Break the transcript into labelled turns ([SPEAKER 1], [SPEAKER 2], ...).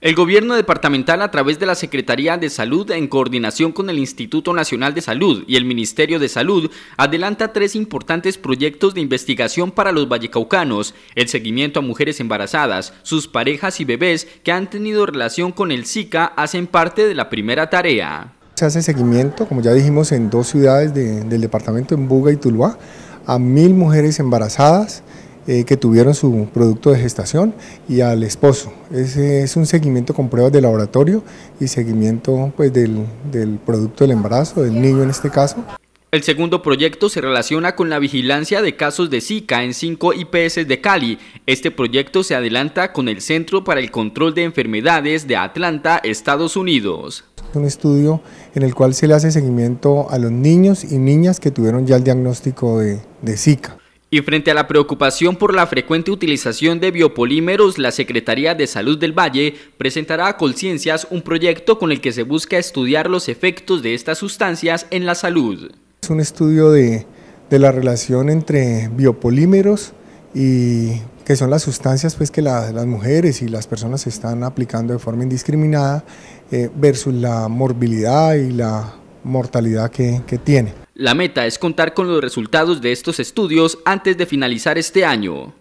[SPEAKER 1] El gobierno departamental a través de la Secretaría de Salud en coordinación con el Instituto Nacional de Salud y el Ministerio de Salud adelanta tres importantes proyectos de investigación para los vallecaucanos, el seguimiento a mujeres embarazadas, sus parejas y bebés que han tenido relación con el Zika hacen parte de la primera tarea.
[SPEAKER 2] Se hace seguimiento, como ya dijimos, en dos ciudades del departamento, en Buga y Tuluá, a mil mujeres embarazadas, eh, que tuvieron su producto de gestación y al esposo. Ese es un seguimiento con pruebas de laboratorio y seguimiento pues, del, producto del embarazo, del niño en este caso.
[SPEAKER 1] El segundo proyecto se relaciona con la vigilancia de casos de Zika en 5 IPS de Cali. Este proyecto se adelanta con el Centro para el Control de Enfermedades de Atlanta, Estados Unidos.
[SPEAKER 2] Un estudio en el cual se le hace seguimiento a los niños y niñas que tuvieron ya el diagnóstico de Zika.
[SPEAKER 1] Y frente a la preocupación por la frecuente utilización de biopolímeros, la Secretaría de Salud del Valle presentará a Colciencias un proyecto con el que se busca estudiar los efectos de estas sustancias en la salud.
[SPEAKER 2] Es un estudio de, la relación entre biopolímeros y que son las sustancias pues, que las mujeres y las personas están aplicando de forma indiscriminada eh, versus la morbilidad y la mortalidad que, que tiene.
[SPEAKER 1] La meta es contar con los resultados de estos estudios antes de finalizar este año.